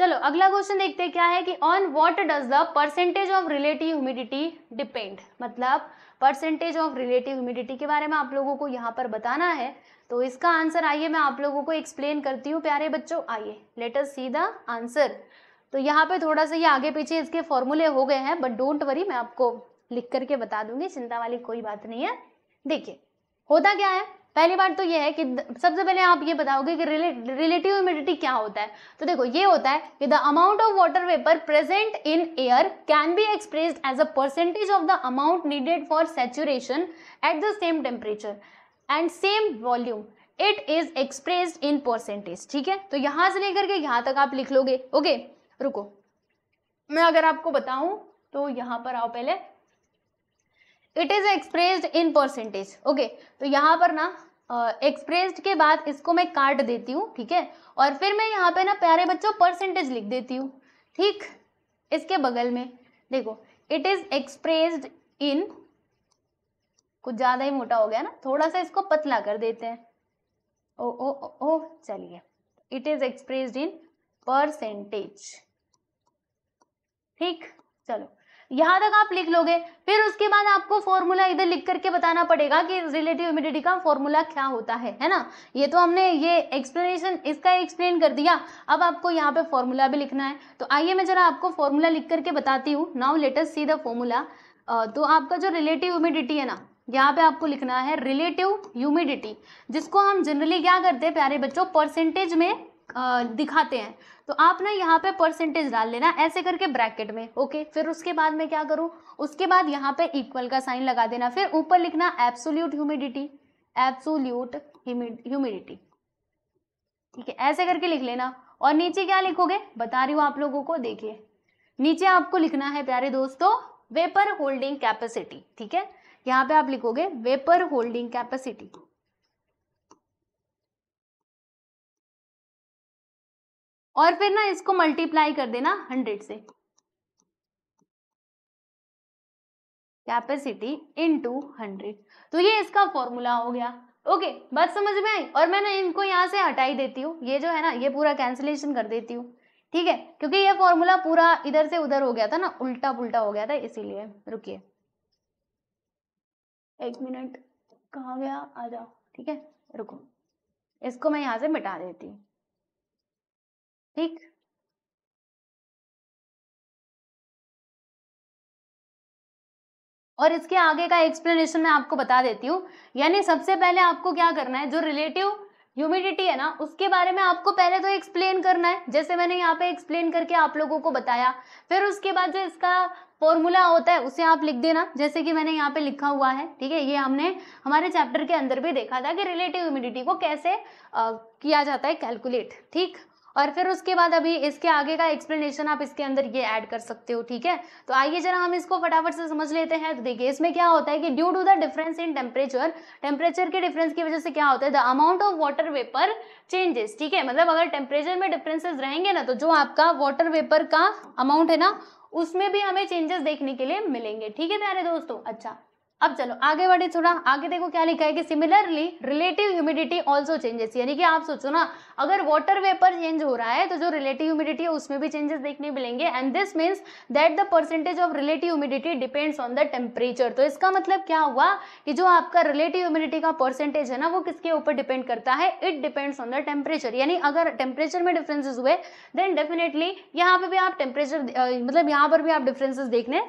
चलो अगला क्वेश्चन देखते हैं क्या है कि on what does the percentage of relative humidity depend मतलब परसेंटेज ऑफ रिलेटिव ह्यूमिडिटी के बारे में आप लोगों को यहाँ पर बताना है तो इसका आंसर आइए मैं आप लोगों को एक्सप्लेन करती हूँ प्यारे बच्चों आइए let us see the answer तो यहाँ पे थोड़ा सा ये आगे पीछे इसके फॉर्मूले हो गए हैं बट डोंट वरी मैं आपको लिख करके बता दूंगी चिंता वाली कोई बात नहीं है देखिए होता क्या है पहली बात तो ये है कि सबसे पहले आप ये बताओगे कि रिलेटिव ह्यूमिडिटी क्या होता है तो देखो ये होता है कि the amount of water vapour present in air can be express as a percentage of the amount needed for saturation at the same temperature and same volume it is express in percentage ठीक है तो यहां से लेकर के यहां तक आप लिख लोगे ओके रुको मैं अगर आपको बताऊं तो यहां पर आओ पहले it is expressed in percentage okay तो यहाँ पर ना एक्सप्रेस्ड uh, के बाद इसको मैं काट देती हूँ ठीक है और फिर मैं यहाँ पे ना प्यारे बच्चों परसेंटेज लिख देती हूँ ठीक इसके बगल में देखो इट इज एक्सप्रेस्ड इन कुछ ज़्यादा ही मोटा हो गया ना थोड़ा सा इसको पतला कर देते हैं ओ ओ ओ, ओ चलिए it is expressed in percentage ठीक चलो यहाँ तक आप लिख लोगे फिर उसके बाद आपको फॉर्मूला इधर लिख करके बताना पड़ेगा कि रिलेटिव ह्यूमिडिटी का फॉर्मूला क्या होता है है ना ये तो हमने ये एक्सप्लेनेशन इसका एक्सप्लेन कर दिया अब आपको यहाँ पे फॉर्मूला भी लिखना है तो आइए मैं जरा आपको फॉर्मूला लिख करके बताती हूँ now let's see the formula तो आपका जो रिलेटिव ह्यूमिडिटी है ना यहाँ पे आपको लिखना है रिलेटिव ह्यूमिडिटी जिसको हम जनरली क्या करते हैं प्यारे बच्चों परसेंटेज में दिखाते हैं तो आप ना यहाँ पे परसेंटेज डाल लेना ऐसे करके ब्रैकेट में ओके फिर उसके बाद मैं क्या करूँ उसके बाद यहाँ पे इक्वल का साइन लगा देना फिर ऊपर लिखना एब्सोल्यूट ह्यूमिडिटी एब्सोल्यूट ह्यूमिडिटी ठीक है ऐसे करके लिख लेना और नीचे क्या लिखोगे बता रही हूँ आप लोगों को देखिए नीचे आपको लिखना है प्यारे दोस्तों वेपर होल्डिंग कैपेसिटी ठीक है यहाँ पे आप लिखोगे वेपर होल्डिंग कैपेसिटी और फिर ना इसको मल्टीप्लाई कर देना हंड्रेड से कैपेसिटी इन टू हंड्रेड तो ये इसका फॉर्मूला हो गया ओके बात समझ में आई और मैं ना इनको यहाँ से हटाई देती हूँ ये जो है ना ये पूरा कैंसिलेशन कर देती हूँ ठीक है क्योंकि ये फॉर्मूला पूरा इधर से उधर हो गया था ना उल्टा पुल्टा हो गया था इसीलिए रुकिए एक मिनट कहाँ गया आ जाओ ठीक है रुको इसको मैं यहाँ से मिटा देती हूँ ठीक और इसके आगे का एक्सप्लेनेशन मैं आपको बता देती हूँ यानी सबसे पहले आपको क्या करना है जो रिलेटिव ह्यूमिडिटी है ना उसके बारे में आपको पहले तो एक्सप्लेन करना है जैसे मैंने यहाँ पे एक्सप्लेन करके आप लोगों को बताया फिर उसके बाद जो इसका फॉर्मूला होता है उसे आप लिख देना जैसे कि मैंने यहाँ पे लिखा हुआ है ठीक है ये हमने हमारे चैप्टर के अंदर भी देखा था कि रिलेटिव ह्यूमिडिटी को कैसे आ, किया जाता है कैलकुलेट ठीक और फिर उसके बाद अभी इसके आगे का एक्सप्लेनेशन आप इसके अंदर ये ऐड कर सकते हो ठीक है तो आइए जरा हम इसको फटाफट से समझ लेते हैं तो देखिए इसमें क्या होता है कि due to the difference in temperature temperature के डिफरेंस की वजह से क्या होता है the amount of water vapour changes ठीक है मतलब अगर टेम्परेचर में डिफरेंसेज रहेंगे ना तो जो आपका वाटर वेपर का अमाउंट है ना उसमें भी हमें चेंजेस देखने के लिए मिलेंगे ठीक है प्यारे दोस्तों अच्छा अब चलो आगे बढ़े थोड़ा आगे देखो क्या लिखा है कि similarly relative humidity also changes यानी कि आप सोचो ना अगर वाटर वेपर चेंज हो रहा है तो जो रिलेटिव ह्यूमिडिटी है उसमें भी चेंजेस देखने मिलेंगे and this means that the percentage of relative humidity depends on the temperature तो इसका मतलब क्या हुआ कि जो आपका रिलेटिव ह्यूमिडिटी का परसेंटेज है ना वो किसके ऊपर डिपेंड करता है it depends on the temperature यानी अगर टेम्परेचर में डिफरेंसेज हुए देन डेफिनेटली यहाँ पे भी आप टेम्परेचर मतलब यहाँ पर भी आप डिफरेंसेज देखने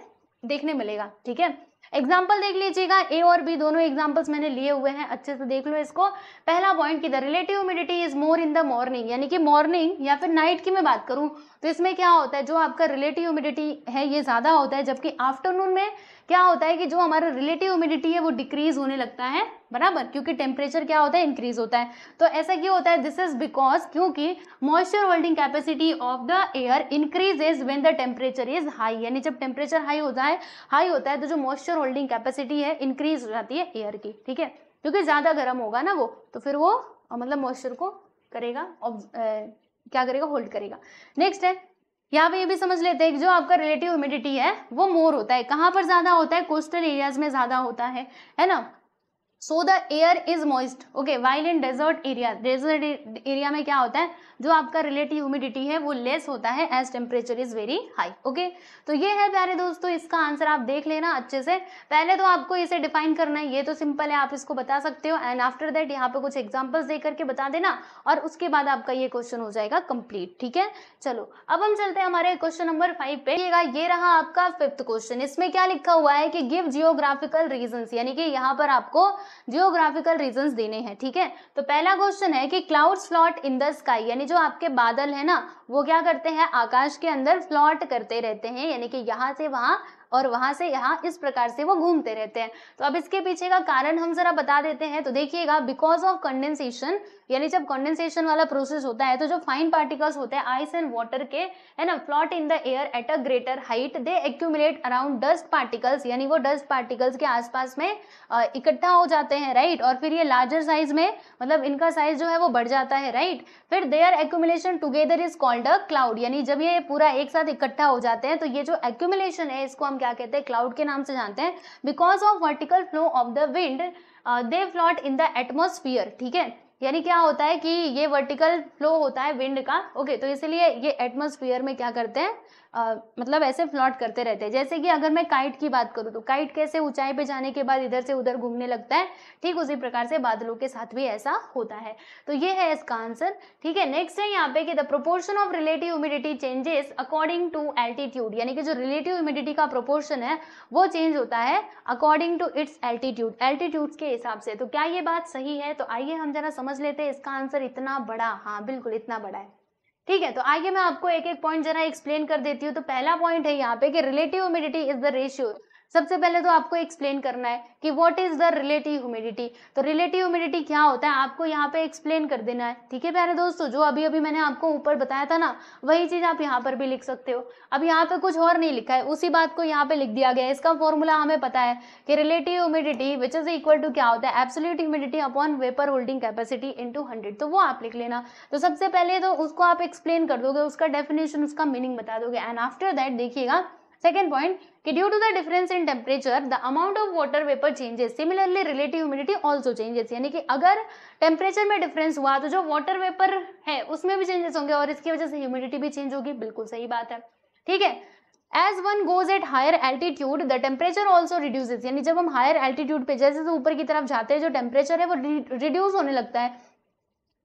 देखने मिलेगा ठीक है एग्जाम्पल देख लीजिएगा ए और बी दोनों एग्जाम्पल्स मैंने लिए हुए हैं अच्छे से देख लो इसको पहला पॉइंट की the relative humidity is more in the morning यानी कि मॉर्निंग या फिर नाइट की मैं बात करूँ तो इसमें क्या होता है जो आपका रिलेटिव ह्यूमिडिटी है ये ज़्यादा होता है जबकि आफ्टरनून में क्या होता है कि जो हमारा रिलेटिव ह्यूमिडिटी है वो डिक्रीज होने लगता है बराबर क्योंकि टेम्परेचर क्या होता है इंक्रीज होता है तो ऐसा क्यों होता है दिस इज बिकॉज क्योंकि moisture holding capacity of the air increase is when the temperature is high यानी जब टेम्परेचर हाई होता है हाई होता है तो जो मॉइस्चर होल्डिंग कैपेसिटी है इंक्रीज हो जाती है एयर की ठीक है क्योंकि ज़्यादा गर्म होगा ना वो तो फिर वो मतलब मॉइस्चर को करेगा क्या करेगा होल्ड करेगा नेक्स्ट है यहाँ पे ये भी समझ लेते हैं कि जो आपका रिलेटिव ह्यूमिडिटी है वो मोर होता है कहाँ पर ज्यादा होता है कोस्टल एरियाज में ज्यादा होता है है ना so the air is moist okay while in desert area desert area में क्या होता है जो आपका रिलेटिव ह्यूमिडिटी है वो लेस होता है as temperature is very high okay तो ये है प्यारे दोस्तों इसका आंसर आप देख लेना अच्छे से पहले तो आपको इसे डिफाइन करना है ये तो सिंपल है आप इसको बता सकते हो एंड आफ्टर दैट यहाँ पे कुछ एग्जाम्पल्स दे करके बता देना और उसके बाद आपका ये क्वेश्चन हो जाएगा कंप्लीट ठीक है चलो अब हम चलते हैं हमारे क्वेश्चन नंबर फाइव पे ये रहा आपका फिफ्थ क्वेश्चन इसमें क्या लिखा हुआ है कि गिव जियोग्राफिकल रीजन यानी कि यहाँ पर आपको जियोग्राफिकल रीजन देने हैं ठीक है तो पहला क्वेश्चन है कि cloud slot in the sky यानी जो आपके बादल है ना वो क्या करते हैं आकाश के अंदर फ्लॉट करते रहते हैं यानी कि यहाँ से वहाँ और वहाँ से यहाँ इस प्रकार से वो घूमते रहते हैं तो अब इसके पीछे का कारण हम जरा बता देते हैं तो देखिएगा बिकॉज ऑफ कंडेंसेशन यानी जब कंडेंसेशन वाला प्रोसेस होता है तो जो फाइन पार्टिकल्स होते हैं आइस एंड वाटर के है ना float in the air at a greater height they accumulate around dust particles यानी वो डस्ट पार्टिकल्स के आसपास में इकट्ठा हो जाते हैं राइट और फिर ये लार्जर साइज में मतलब इनका साइज जो है वो बढ़ जाता है राइट फिर there accumulation together is called a cloud यानी जब ये पूरा एक साथ इकट्ठा हो जाते हैं तो ये जो एक्यूमुलेशन है इसको हम क्या कहते हैं क्लाउड के नाम से जानते हैं because of vertical flow of the wind they float in the atmosphere ठीक है यानी क्या होता है कि ये वर्टिकल फ्लो होता है विंड का ओके तो इसलिए ये एटमोसफियर में क्या करते हैं आ, मतलब ऐसे फ्लॉट करते रहते हैं जैसे कि अगर मैं काइट की बात करूँ तो काइट कैसे ऊंचाई पे जाने के बाद इधर से उधर घूमने लगता है ठीक उसी प्रकार से बादलों के साथ भी ऐसा होता है तो ये है इसका आंसर ठीक है नेक्स्ट है यहाँ पे कि the proportion of relative humidity changes according to altitude यानी कि जो रिलेटिव ह्यूमिडिटी का प्रोपोर्शन है वो चेंज होता है according to its altitude altitude के हिसाब से तो क्या ये बात सही है तो आइए हम जरा समझ लेते हैं इसका आंसर इतना बड़ा हाँ बिल्कुल इतना बड़ा है ठीक है तो आइए मैं आपको एक एक पॉइंट जरा एक्सप्लेन कर देती हूँ तो पहला पॉइंट है यहाँ पे कि relative humidity is the ratio सबसे पहले तो आपको एक्सप्लेन करना है कि what is the relative humidity तो रिलेटिव ह्यूमिडिटी क्या होता है आपको यहाँ पे एक्सप्लेन कर देना है ठीक है प्यारे दोस्तों जो अभी अभी मैंने आपको ऊपर बताया था ना वही चीज आप यहाँ पर भी लिख सकते हो अब यहाँ पे कुछ और नहीं लिखा है उसी बात को यहाँ पे लिख दिया गया है इसका फॉर्मूला हमें पता है कि relative humidity which is equal to क्या होता है absolute humidity upon vapour holding capacity to hundred तो वो आप लिख लेना तो सबसे पहले तो उसको आप एक्सप्लेन कर दोगे उसका डेफिनेशन उसका मीनिंग बता दोगे एंड आफ्टर दैट देखिएगा सेकेंड पॉइंट कि due to the difference in temperature the amount of water vapour changes similarly relative humidity also changes यानी कि अगर टेम्परेचर में डिफरेंस हुआ तो जो वाटर वेपर है उसमें भी चेंजेस होंगे और इसकी वजह से ह्यूमिडिटी भी चेंज होगी बिल्कुल सही बात है ठीक है as one goes at higher altitude the temperature also reduces यानी जब हम हायर एल्टीट्यूड पे जैसे जैसे ऊपर की तरफ जाते हैं जो टेम्परेचर है वो रिड्यूज होने लगता है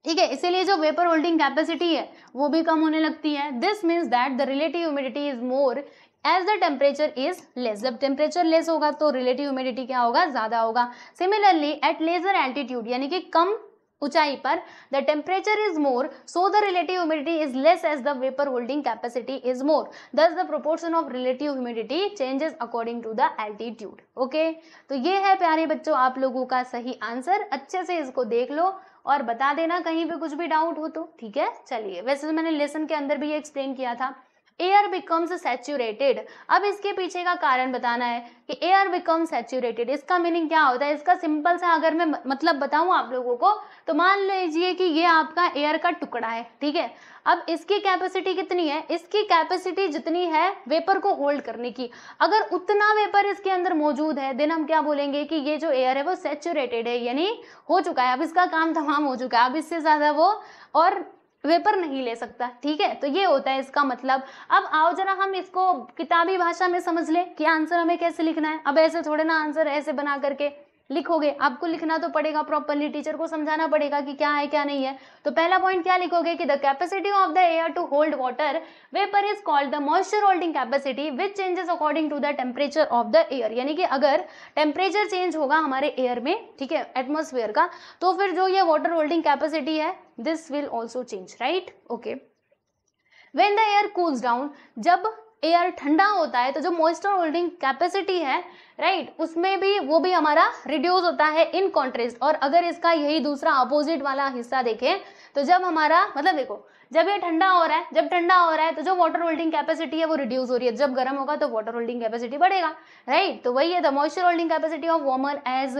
ठीक है इसीलिए जो वेपर होल्डिंग कैपेसिटी है वो भी कम होने लगती है this means that the relative humidity is more as the temperature is less जब टेम्परेचर लेस होगा तो रिलेटिव ह्यूमिडिटी क्या होगा ज़्यादा होगा सिमिलरली एट लेजर एल्टीट्यूड यानी कि कम ऊंचाई पर the temperature is more so the relative humidity is less as the vapour holding capacity is more thus the proportion of relative humidity changes according to the altitude okay तो ये है प्यारे बच्चों आप लोगों का सही आंसर अच्छे से इसको देख लो और बता देना कहीं पे कुछ भी डाउट हो तो ठीक है चलिए वैसे तो मैंने लेसन के अंदर भी ये एक्सप्लेन किया था एयर बिकम्स सेचूरेटेड अब इसके पीछे का कारण बताना है कि एयर बिकम सेचूरेटेड इसका मीनिंग क्या होता है इसका सिंपल सा अगर मैं मतलब बताऊं आप लोगों को तो मान लीजिए कि ये आपका एयर का टुकड़ा है ठीक है अब इसकी कैपेसिटी कितनी है इसकी कैपेसिटी जितनी है वेपर को होल्ड करने की अगर उतना वेपर इसके अंदर मौजूद है देन हम क्या बोलेंगे कि ये जो एयर है वो सेचूरेटेड है यानी हो चुका है अब इसका काम तमाम हो चुका है अब इससे ज़्यादा वो और वेपर नहीं ले सकता ठीक है तो ये होता है इसका मतलब अब आओ जरा हम इसको किताबी भाषा में समझ ले कि आंसर हमें कैसे लिखना है अब ऐसे थोड़े ना आंसर ऐसे बना करके लिखोगे आपको लिखना तो पड़ेगा प्रॉपरली टीचर को समझाना पड़ेगा कि क्या है क्या नहीं है तो पहला पॉइंट क्या लिखोगे कि the capacity of the air to hold water vapour is called the moisture holding capacity which changes according to the temperature of the air यानी कि अगर टेम्परेचर चेंज होगा हमारे एयर में ठीक है एटमोसफेयर का तो फिर जो ये वाटर होल्डिंग कैपेसिटी है this will also change right okay when the air cools down जब एयर ठंडा होता है तो जो मॉइस्चर होल्डिंग कैपेसिटी है राइट right, उसमें भी वो भी हमारा रिड्यूस होता है इन कॉन्ट्रेस्ट और अगर इसका यही दूसरा अपोजिट वाला हिस्सा देखें तो जब हमारा मतलब देखो जब ये ठंडा हो रहा है जब ठंडा हो रहा है तो जो वाटर होल्डिंग कैपेसिटी है वो रिड्यूस हो रही है जब गर्म होगा तो वाटर होल्डिंग कैपेसिटी बढ़ेगा राइट right? तो वही है the moisture holding capacity of warmer as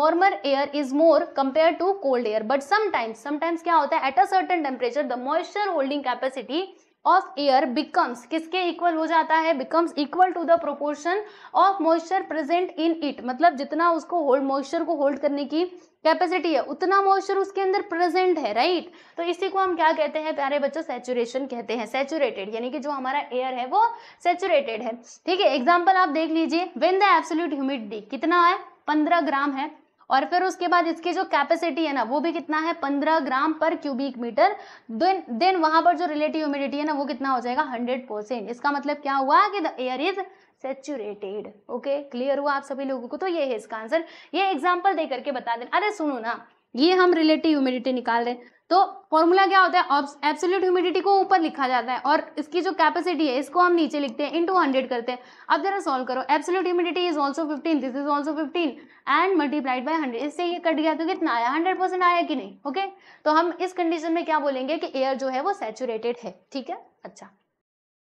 warmer air is more compare to cold air but sometimes sometimes क्या होता है at a certain temperature the moisture holding capacity of air becomes किसके इक्वल हो जाता है becomes equal to the proportion of moisture present in it मतलब जितना उसको होल्ड मॉइस्चर को होल्ड करने की कैपेसिटी है उतना मॉइस्चर उसके अंदर प्रेजेंट है राइट right? तो इसी को हम क्या कहते हैं प्यारे बच्चों सेचुरेशन कहते हैं सेचुरेटेड यानी कि जो हमारा एयर है वो सेचुरेटेड है ठीक है एग्जाम्पल आप देख लीजिए वेन द एब्सोल्यूट ह्यूमिडिटी कितना है पंद्रह ग्राम है और फिर उसके बाद इसकी जो कैपेसिटी है ना वो भी कितना है पंद्रह ग्राम per cubic metre then then वहां पर जो रिलेटिव ह्यूमिडिटी है ना वो कितना हो जाएगा हंड्रेड परसेंट इसका मतलब क्या हुआ कि the air is saturated okay clear हुआ आप सभी लोगों को तो ये है इसका आंसर ये एग्जाम्पल दे करके बता देना अरे सुनो ना ये हम रिलेटिव ह्यूमिडिटी निकाल रहे हैं तो फॉर्मूला क्या होता है एब्सोल्यूट ह्यूमिडिटी को ऊपर लिखा जाता है और इसकी जो कैपेसिटी है इसको हम नीचे लिखते हैं इनटू हंड्रेड करते हैं अब जरा सॉल्व करो absolute humidity is also fifteen this is also fifteen and multiplied by hundred इससे ये कट गया तो कितना आया हंड्रेड परसेंट आया कि नहीं ओके तो हम इस कंडीशन में क्या बोलेंगे कि एयर जो है वो सेचुरेटेड है ठीक है अच्छा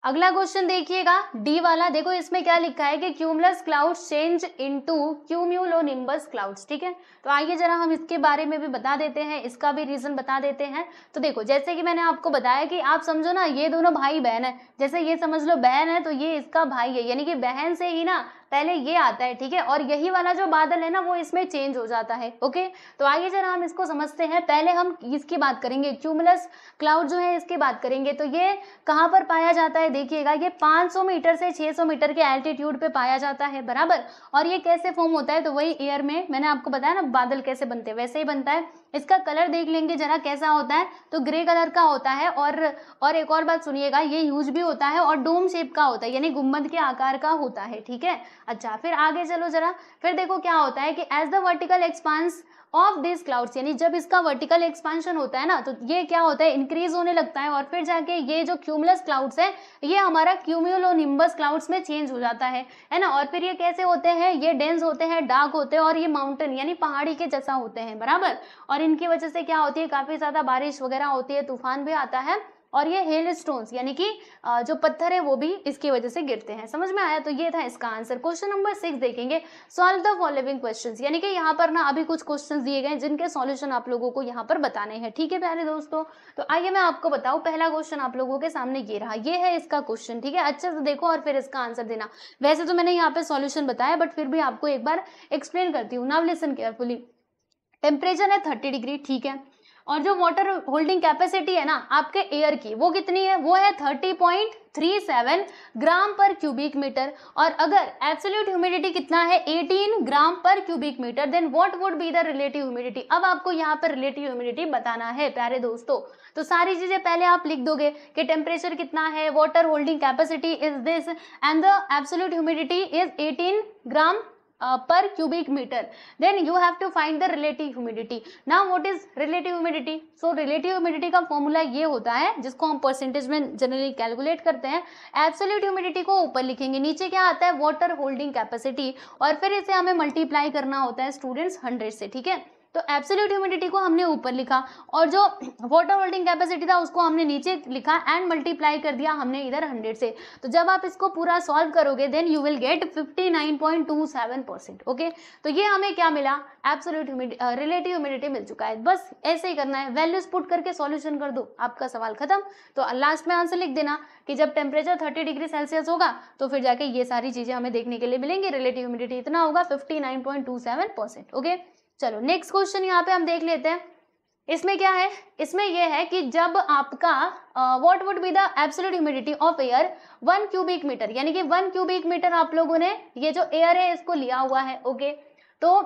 अगला क्वेश्चन देखिएगा डी वाला देखो इसमें क्या लिखा है कि cumulus clouds change into nimbus clouds ठीक है तो आइए जरा हम इसके बारे में भी बता देते हैं इसका भी रीजन बता देते हैं तो देखो जैसे कि मैंने आपको बताया कि आप समझो ना ये दोनों भाई बहन है जैसे ये समझ लो बहन है तो ये इसका भाई है यानी कि बहन से ही ना पहले ये आता है ठीक है और यही वाला जो बादल है ना वो इसमें चेंज हो जाता है ओके तो आइए जरा हम इसको समझते हैं पहले हम इसकी बात करेंगे क्यूमुलस क्लाउड जो है इसकी बात करेंगे तो ये कहाँ पर पाया जाता है देखिएगा ये 500 मीटर से 600 मीटर के एल्टीट्यूड पे पाया जाता है बराबर और ये कैसे फॉर्म होता है तो वही एयर में मैंने आपको बताया ना बादल कैसे बनते हैं वैसे ही बनता है इसका कलर देख लेंगे जरा कैसा होता है तो ग्रे कलर का होता है और और एक और बात सुनिएगा ये यूज भी होता है और डोम शेप का होता है यानी गुम्बद के आकार का होता है ठीक है अच्छा फिर आगे चलो जरा फिर देखो क्या होता है कि as the vertical expanse of this clouds यानी जब इसका वर्टिकल एक्सपांशन होता है ना तो ये क्या होता है इंक्रीज होने लगता है और फिर जाके ये जो क्यूमलस क्लाउड्स है ये हमारा क्यूम्यूलोनिम्बस क्लाउड्स में चेंज हो जाता है है ना और फिर ये कैसे होते हैं ये डेंस होते हैं डार्क होते हैं और ये माउंटेन यानी पहाड़ी के जैसा होते हैं बराबर और और इनकी वजह से क्या होती है काफ़ी ज़्यादा बारिश वगैरह होती है तूफान भी आता है और ये हेल स्टोन्स यानी कि जो पत्थर है वो भी इसकी वजह से गिरते हैं समझ में आया तो ये था इसका आंसर क्वेश्चन नंबर सिक्स देखेंगे सॉल्व द फॉलोइंग क्वेश्चंस यानी कि यहाँ पर ना अभी कुछ क्वेश्चंस दिए गए जिनके सॉल्यूशन आप लोगों को यहाँ पर बताने हैं ठीक है प्यारे दोस्तों तो आइए मैं आपको बताऊँ पहला क्वेश्चन आप लोगों के सामने ये रहा ये है इसका क्वेश्चन ठीक है अच्छे से देखो और फिर इसका आंसर देना वैसे तो मैंने यहाँ पर सोल्यूशन बताया बट फिर भी आपको एक बार एक्सप्लेन करती हूँ नाव लेसन केयरफुली टेम्परेचर है थर्टी डिग्री ठीक है और जो वाटर होल्डिंग कैपेसिटी है ना आपके एयर की वो कितनी है वो है thirty seven gram per cubic metre और अगर एब्सोल्यूट ह्यूमिडिटी कितना है eighteen gram per cubic metre then what would be the relative humidity अब आपको यहाँ पर रिलेटिव ह्यूमिडिटी बताना है प्यारे दोस्तों तो सारी चीज़ें पहले आप लिख दोगे कि टेम्परेचर कितना है water holding capacity is this and the absolute humidity is eighteen gram per cubic metre then you have to find the relative humidity now what is relative humidity so relative humidity का फॉर्मूला ये होता है जिसको हम परसेंटेज में जनरली कैलकुलेट करते हैं एब्सोल्यूट ह्यूमिडिटी को ऊपर लिखेंगे नीचे क्या आता है वाटर होल्डिंग कैपेसिटी और फिर इसे हमें मल्टीप्लाई करना होता है स्टूडेंट्स हंड्रेड से ठीक है तो एब्सोल्यूट ह्यूमिडिटी को हमने ऊपर लिखा और जो वाटर होल्डिंग कैपेसिटी था उसको हमने नीचे लिखा एंड मल्टीप्लाई कर दिया हमने इधर हंड्रेड से तो जब आप इसको पूरा सॉल्व करोगे then you will get fifty percent okay तो ये हमें क्या मिला एब्सोल्यूट ह्यूमिडिटी रिलेटिव ह्यूमिडिटी मिल चुका है बस ऐसे ही करना है वैल्यूज पुट करके सोल्यूशन कर दो आपका सवाल खत्म तो लास्ट में आंसर लिख देना कि जब टेम्परेचर 30 डिग्री सेल्सियस होगा तो फिर जाके ये सारी चीज़ें हमें देखने के लिए मिलेंगी रिलेटिव ह्यूमिडिटी इतना होगा 59.27 परसेंट ओके चलो नेक्स्ट क्वेश्चन यहाँ पे हम देख लेते हैं इसमें क्या है इसमें यह है कि जब आपका what would be the absolute humidity of air one cubic metre यानी कि वन क्यूबिक मीटर आप लोगों ने ये जो एयर है इसको लिया हुआ है ओके okay? तो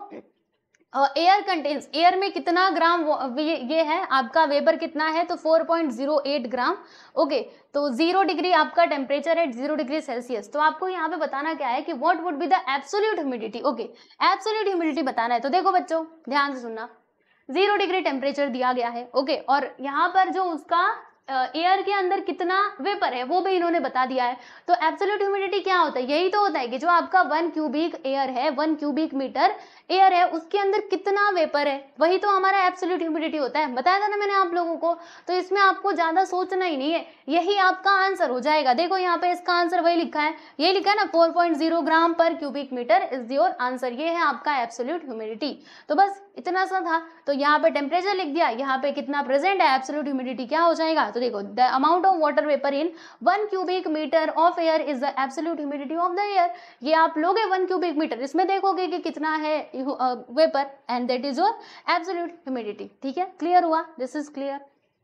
एयर कंटेंस एयर में कितना ग्राम ये है आपका वेबर कितना है तो 4.08 ग्राम ओके तो जीरो डिग्री आपका टेम्परेचर है जीरो डिग्री सेल्सियस तो आपको यहाँ पे बताना क्या है कि what would be the absolute humidity okay absolute humidity बताना है तो देखो बच्चों ध्यान से सुनना जीरो डिग्री टेम्परेचर दिया गया है ओके okay, और यहाँ पर जो उसका एयर के अंदर कितना वेपर है वो भी इन्होंने बता दिया है तो एब्सोल्यूट ह्यूमिडिटी क्या होता है यही तो होता है कि जो आपका वन क्यूबिक एयर है वन क्यूबिक मीटर एयर है उसके अंदर कितना वेपर है वही तो हमारा एब्सोल्यूट ह्यूमिडिटी होता है बताया था ना मैंने आप लोगों को तो इसमें आपको ज़्यादा सोचना ही नहीं है यही आपका आंसर हो जाएगा देखो यहाँ पे इसका आंसर वही लिखा है यही लिखा है ना four gram per cubic metre is your answer ये है आपका एब्सोल्यूट ह्यूमिडिटी तो बस इतना सा था तो यहाँ पे टेम्परेचर लिख दिया यहाँ पे कितना प्रेजेंट है एब्सोल्यूट ह्यूमिडिटी क्या हो जाएगा तो देखो the amount of water vapour in one cubic metre of air is the absolute humidity of the air ये आप लोगे वन क्यूबिक मीटर इसमें देखोगे कि कितना है vapour and that is your absolute humidity ठीक है क्लियर हुआ दिस इज क्लियर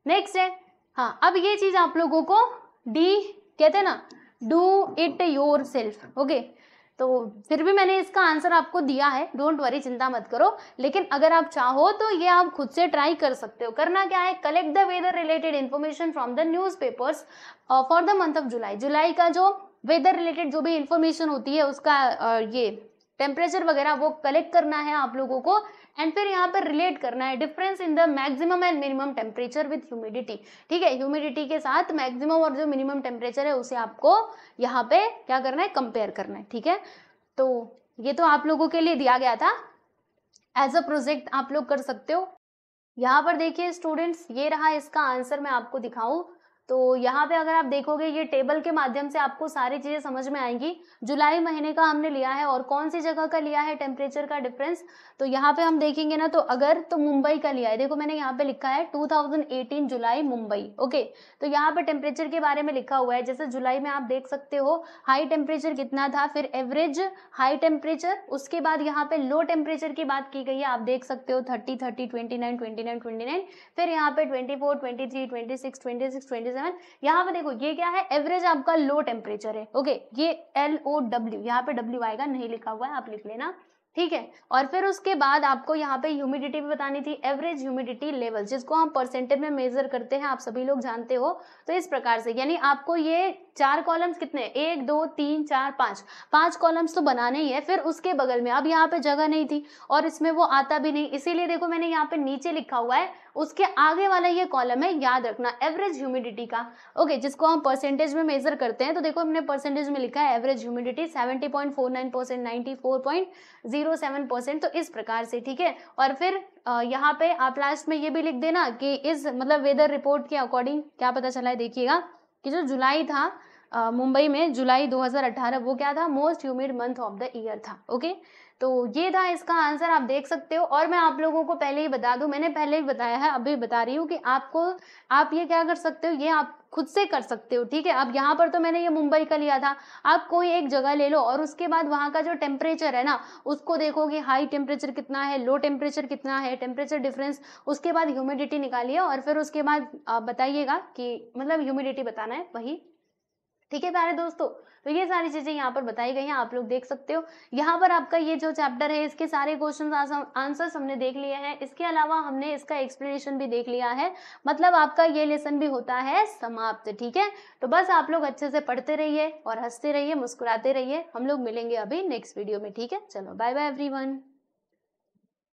नेक्स्ट है हाँ अब ये चीज आप लोगों को डी कहते हैं ना do it yourself okay तो फिर भी मैंने इसका आंसर आपको दिया है डोंट वरी चिंता मत करो लेकिन अगर आप चाहो तो ये आप खुद से ट्राई कर सकते हो करना क्या है collect the weather related information from the newspapers for the month of July जुलाई का जो वेदर रिलेटेड जो भी इन्फॉर्मेशन होती है उसका uh, ये टेम्परेचर वगैरह वो कलेक्ट करना है आप लोगों को एंड फिर यहाँ पर रिलेट करना है difference in the maximum and minimum temperature with humidity ठीक है ह्यूमिडिटी के साथ मैक्सिमम और जो मिनिमम टेम्परेचर है उसे आपको यहाँ पे क्या करना है कंपेयर करना है ठीक है तो ये तो आप लोगों के लिए दिया गया था एज अ प्रोजेक्ट आप लोग कर सकते हो यहाँ पर देखिए स्टूडेंट्स ये रहा इसका आंसर मैं आपको दिखाऊं तो यहाँ पे अगर आप देखोगे ये टेबल के माध्यम से आपको सारी चीज़ें समझ में आएंगी जुलाई महीने का हमने लिया है और कौन सी जगह का लिया है टेम्परेचर का डिफरेंस तो यहाँ पे हम देखेंगे ना तो अगर तो मुंबई का लिया है देखो मैंने यहाँ पे लिखा है 2018 जुलाई मुंबई ओके तो यहाँ पे टेम्परेचर के बारे में लिखा हुआ है जैसे जुलाई में आप देख सकते हो हाई टेम्परेचर कितना था फिर एवरेज हाई टेम्परेचर उसके बाद यहाँ पे लो टेम्परेचर की बात की गई है आप देख सकते हो thirty thirty twenty nine twenty nine twenty nine फिर यहाँ पे twenty four twenty three twenty six twenty six twenty seven यहाँ पे देखो ये क्या है एवरेज आपका लो टेम्परेचर है ओके ये एल ओ डब्ल्यू यहाँ पे डब्ल्यू आएगा नहीं लिखा हुआ है आप लिख लेना ठीक है और फिर उसके बाद आपको यहाँ पे ह्यूमिडिटी भी बतानी थी एवरेज ह्यूमिडिटी लेवल जिसको हम परसेंटेज में मेजर करते हैं आप सभी लोग जानते हो तो इस प्रकार से यानी आपको ये चार कॉलम्स कितने एक दो तीन चार पाँच पांच कॉलम्स तो बनाने ही है फिर उसके बगल में अब यहाँ पे जगह नहीं थी और इसमें वो आता भी नहीं इसीलिए देखो मैंने यहाँ पे नीचे लिखा हुआ है उसके आगे वाला ये कॉलम है याद रखना एवरेज ह्यूमिडिटी का ओके जिसको हम परसेंटेज में मेजर करते हैं तो देखो हमने परसेंटेज में लिखा है average humidity 70.49 percent ninety percent तो इस प्रकार से ठीक है और फिर यहाँ पे आप लास्ट में ये भी लिख देना कि इस मतलब वेदर रिपोर्ट के अकॉर्डिंग क्या पता चला है देखिएगा कि जो जुलाई था मुंबई में जुलाई 2018 वो क्या था most humid month of the year था ओके तो ये था इसका आंसर आप देख सकते हो और मैं आप लोगों को पहले ही बता दूं मैंने पहले ही बताया है अभी बता रही हूँ कि आपको आप ये क्या कर सकते हो ये आप खुद से कर सकते हो ठीक है अब यहाँ पर तो मैंने ये मुंबई का लिया था आप कोई एक जगह ले लो और उसके बाद वहाँ का जो टेम्परेचर है ना उसको देखो कि हाई टेम्परेचर कितना है लो टेम्परेचर कितना है टेम्परेचर डिफरेंस उसके बाद ह्यूमिडिटी निकालिए और फिर उसके बाद आप बताइएगा कि मतलब ह्यूमिडिटी बताना है वही ठीक है प्यारे दोस्तों तो ये सारी चीज़ें यहाँ पर बताई गई हैं आप लोग देख सकते हो यहाँ पर आपका ये जो चैप्टर है इसके सारे क्वेश्चन आंसर्स हमने देख लिए हैं इसके अलावा हमने इसका एक्सप्लेनेशन भी देख लिया है मतलब आपका ये लेसन भी होता है समाप्त ठीक है तो बस आप लोग अच्छे से पढ़ते रहिए और हंसते रहिए मुस्कुराते रहिए हम लोग मिलेंगे अभी नेक्स्ट वीडियो में ठीक है चलो बाय बाय एवरी